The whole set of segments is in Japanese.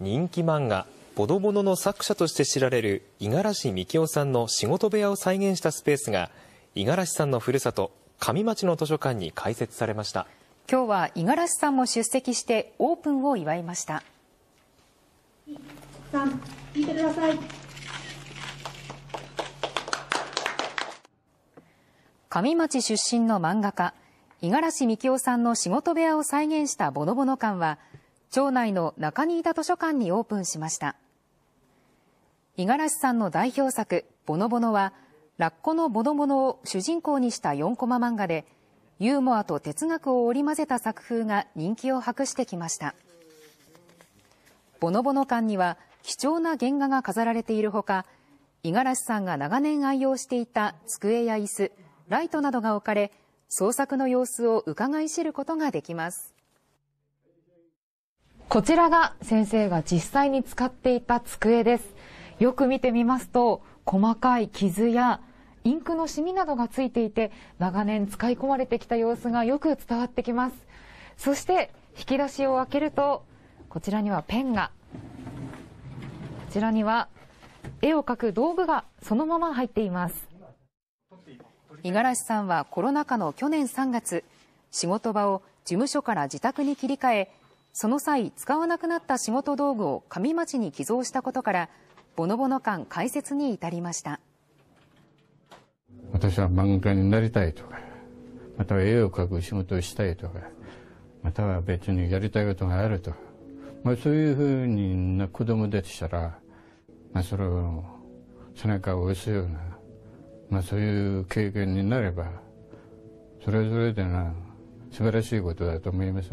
人気漫画「ボドボノ」の作者として知られる五十嵐幹雄さんの仕事部屋を再現したスペースが五十嵐さんのふるさと上町の図書館に開設されました今日は五十嵐さんも出席してオープンを祝いましたさてください上町出身の漫画家五十嵐幹雄さんの仕事部屋を再現したボノボノ館は町内の中新田図書館にオープンしました五十嵐さんの代表作「ボノボノ」はラッコのボノボノを主人公にした4コマ漫画でユーモアと哲学を織り交ぜた作風が人気を博してきましたボノボノ館には貴重な原画が飾られているほか五十嵐さんが長年愛用していた机や椅子ライトなどが置かれ創作の様子をうかがい知ることができますこちらが先生が実際に使っていた机です。よく見てみますと、細かい傷やインクのシミなどがついていて、長年使い込まれてきた様子がよく伝わってきます。そして、引き出しを開けると、こちらにはペンが、こちらには絵を描く道具がそのまま入っています。五十嵐さんはコロナ禍の去年3月、仕事場を事務所から自宅に切り替え、その際使わなくなった仕事道具を上町に寄贈したことからボノボノ感解説に至りました私は漫画家になりたいとかまたは絵を描く仕事をしたいとかまたは別にやりたいことがあるとまあ、そういうふうにな子供でしたら、まあ、それを背中を押すような、まあ、そういう経験になればそれぞれでな素晴らしいことだと思います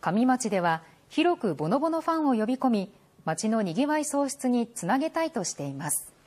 上町では広くボノボノファンを呼び込み街のにぎわい創出につなげたいとしています。